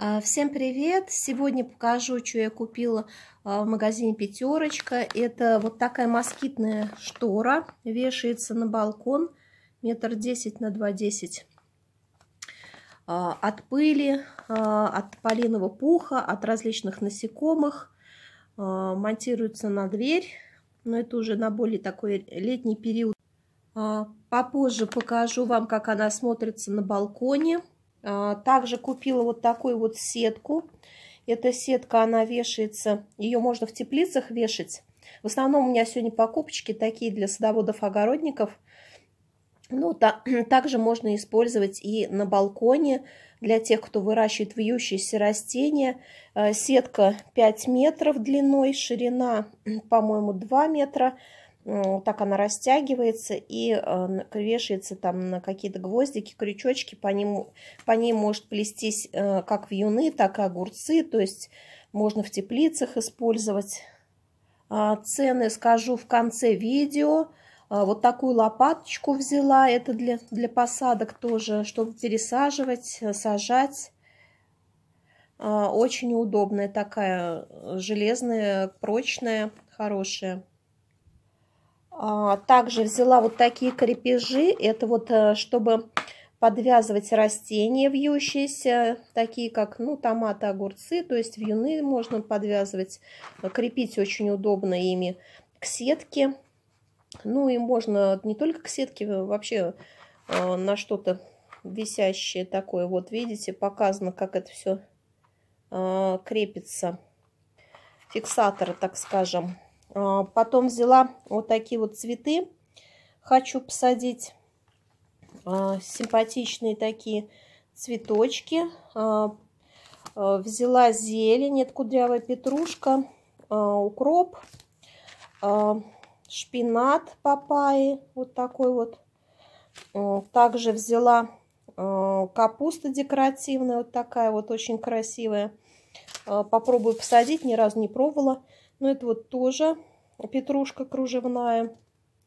А, всем привет! Сегодня покажу, что я купила а, в магазине «Пятерочка». Это вот такая москитная штора, вешается на балкон, метр десять на два десять. А, от пыли, от полиного пуха, от различных насекомых. Монтируется на дверь, но это уже на более такой летний период. Попозже покажу вам, как она смотрится на балконе. А, также купила вот такую вот сетку. Эта сетка, она вешается, ее можно в теплицах вешать. В основном у меня сегодня покупочки такие для садоводов-огородников. Ну, та, также можно использовать и на балконе для тех, кто выращивает вьющиеся растения. А, сетка 5 метров длиной, ширина, по-моему, 2 метра так она растягивается и э, вешается там на какие-то гвоздики, крючочки, по, ним, по ней может плестись э, как вьюны, так и огурцы, то есть можно в теплицах использовать. А, цены скажу в конце видео. А, вот такую лопаточку взяла, это для, для посадок тоже, чтобы пересаживать, э, сажать. А, очень удобная такая, железная, прочная, хорошая. А, также взяла вот такие крепежи. Это вот э, чтобы подвязывать растения вьющиеся, такие как ну, томаты, огурцы. То есть вьюны можно подвязывать. Крепить очень удобно ими к сетке. Ну и можно не только к сетке, э, вообще э, на что-то висящее такое. Вот видите, показано, как это все крепится. Фиксатора, так скажем. А, потом взяла вот такие вот цветы. Хочу посадить а, симпатичные такие цветочки. А, взяла зелень, это кудрявая петрушка, укроп, шпинат папайи, вот такой вот. Также взяла капуста декоративная, вот такая вот очень красивая. Попробую посадить, ни разу не пробовала. Но ну, это вот тоже петрушка кружевная.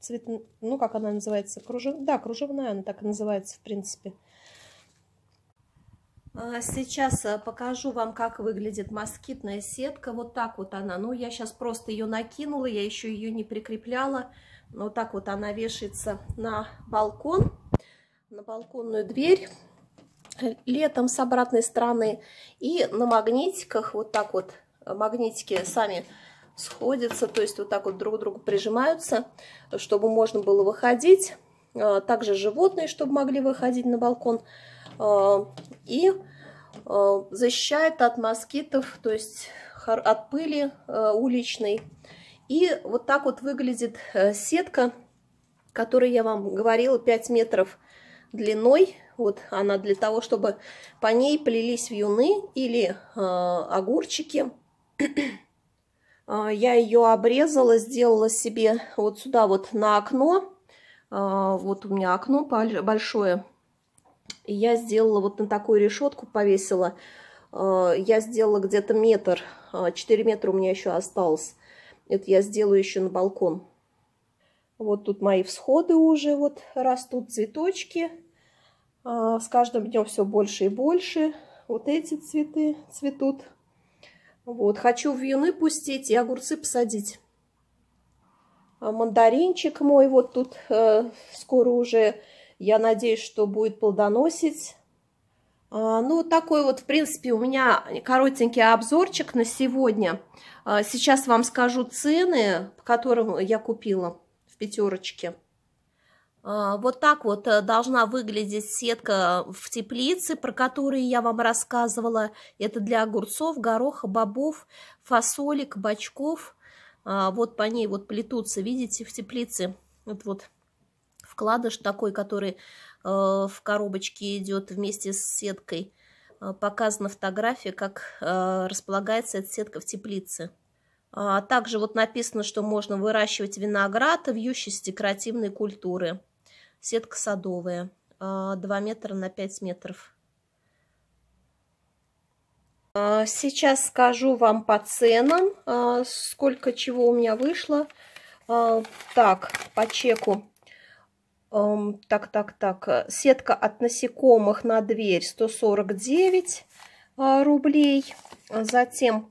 Цвет, ну, как она называется? Кружев... Да, кружевная она так и называется, в принципе. А, сейчас э, покажу вам, как выглядит москитная сетка. Вот так вот она. Ну, я сейчас просто ее накинула, я еще ее не прикрепляла. Вот так вот она вешается на балкон, на балконную дверь. Э, летом с обратной стороны. И на магнитиках, вот так вот, э, магнитики сами сходятся, то есть вот так вот друг к другу прижимаются, чтобы можно было выходить. Э, также животные, чтобы могли выходить на балкон. Э, и э, защищает от москитов, то есть от пыли уличной. И вот так вот выглядит сетка, которую я вам говорила, 5 метров длиной. Вот она для того, чтобы по ней плелись вьюны или огурчики. А, я ее обрезала, сделала себе вот сюда вот на окно. А, вот у меня окно большое. И я сделала вот на такую решетку, повесила. А, я сделала где-то метр, 4 метра у меня еще осталось. Это я сделаю еще на балкон. Вот тут мои всходы уже вот растут, цветочки. С каждым днем все больше и больше. Вот эти цветы цветут. Вот, хочу вьюны пустить и огурцы посадить. А мандаринчик мой вот тут э, скоро уже, я надеюсь, что будет плодоносить. А, ну, такой вот, в принципе, у меня коротенький обзорчик на сегодня. А, сейчас вам скажу цены, по которым я купила в пятерочке. А, вот так вот э, должна выглядеть сетка в теплице, про которую я вам рассказывала. Это для огурцов, гороха, бобов, фасоли, кабачков. А, вот по ней вот плетутся, видите, в теплице. Вот, вот вкладыш такой, который э, в коробочке идет вместе с сеткой. А, показана фотография, как э, располагается эта сетка в теплице. А, также вот написано, что можно выращивать виноград, вьющиеся декоративные культуры. Сетка садовая, 2 а, метра на 5 метров. А, сейчас скажу вам по ценам, сколько чего у меня вышло. Так, по чеку. Так, так, так. Сетка от насекомых на дверь 149 рублей. Затем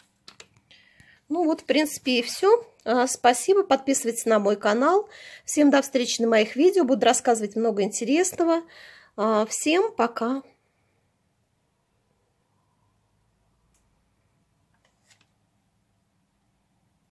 Ну вот, в принципе, и все. А, спасибо, подписывайтесь на мой канал. Всем до встречи на моих видео, буду рассказывать много интересного. А, всем пока!